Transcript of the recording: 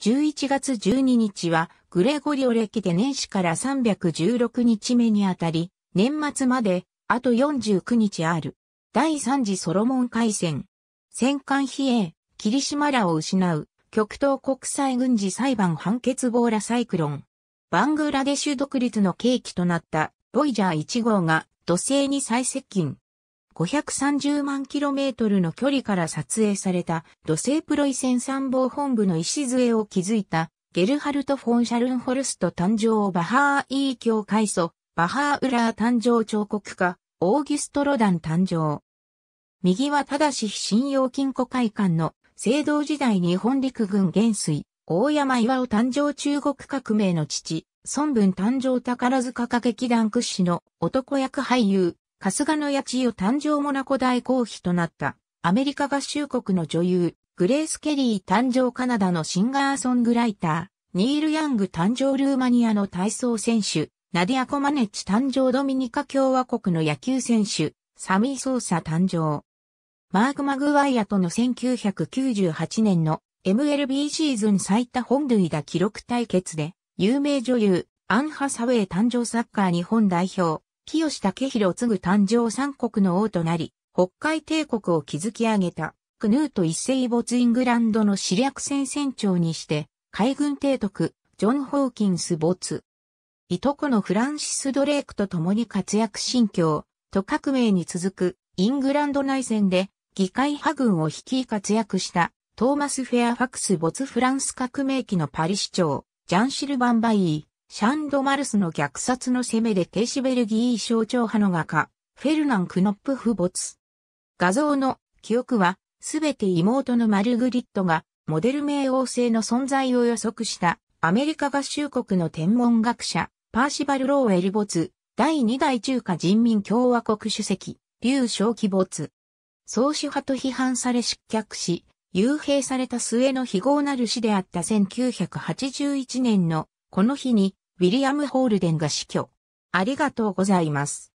11月12日はグレゴリオ歴で年始から316日目にあたり、年末まであと49日ある。第三次ソロモン海戦。戦艦比叡、霧島らを失う、極東国際軍事裁判判決ボーラサイクロン。バングラデシュ独立の契機となった、ボイジャー1号が土星に最接近。530万キロメートルの距離から撮影された土星プロイセン参謀本部の礎を築いたゲルハルト・フォン・シャルンホルスト誕生バハー・イー教会祖、バハー・ウラー誕生彫刻家、オーギュスト・ロダン誕生。右はただし信用金庫会館の青銅時代日本陸軍元帥、大山岩尾誕生中国革命の父、孫文誕生宝塚歌劇団屈指の男役俳優、春日の八千代誕生モナコ大公妃となった、アメリカ合衆国の女優、グレース・ケリー誕生カナダのシンガーソングライター、ニール・ヤング誕生ルーマニアの体操選手、ナディア・コマネッチ誕生ドミニカ共和国の野球選手、サミー・ソーサ誕生。マーク・マグワイアとの1998年の MLB シーズン最多本塁打記録対決で、有名女優、アン・ハサウェイ誕生サッカー日本代表、清武弘継ぐ誕生三国の王となり、北海帝国を築き上げた、クヌート一世没イングランドの死略戦船長にして、海軍提督、ジョン・ホーキンス没。いとこのフランシス・ドレークと共に活躍心境、と革命に続く、イングランド内戦で、議会派軍を率い活躍した、トーマス・フェアファクス没フランス革命期のパリ市長、ジャン・シルバン・バイー、シャンドマルスの虐殺の攻めでテシベルギー象徴派の画家、フェルナン・クノップ・フ没。画像の記憶は、すべて妹のマルグリットが、モデル冥王星の存在を予測した、アメリカ合衆国の天文学者、パーシバル・ローエル没、第2代中華人民共和国主席、劉少奇没。創始派と批判され失脚し、幽閉された末の非合なる死であった1981年のこの日にウィリアム・ホールデンが死去。ありがとうございます。